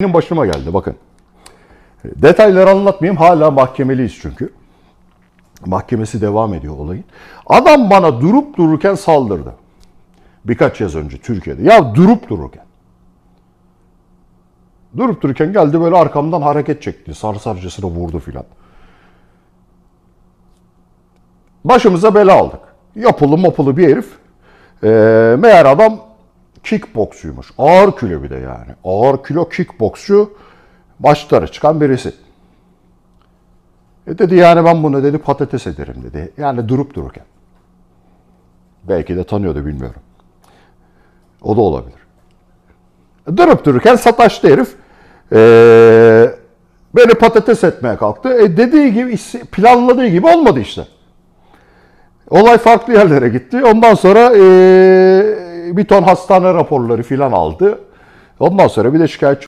benim başıma geldi bakın. Detayları anlatmayayım hala mahkemeliyiz çünkü. Mahkemesi devam ediyor olayın. Adam bana durup dururken saldırdı. Birkaç yaz önce Türkiye'de. Ya durup dururken. Durup dururken geldi böyle arkamdan hareket çekti. Sarsarcasına vurdu filan. Başımıza bela aldık. Yapılı mapılı bir herif. Ee, meğer adam kickboksçuymuş. Ağır kilo bir de yani. Ağır kilo kickboksçu başlara çıkan birisi. E dedi yani ben bunu dedi patates ederim dedi. Yani durup dururken. Belki de tanıyordu bilmiyorum. O da olabilir. E, durup dururken sataştı herif. Ee, beni patates etmeye kalktı. E dediği gibi planladığı gibi olmadı işte. Olay farklı yerlere gitti. Ondan sonra ee, bir ton hastane raporları filan aldı. Ondan sonra bir de şikayetçi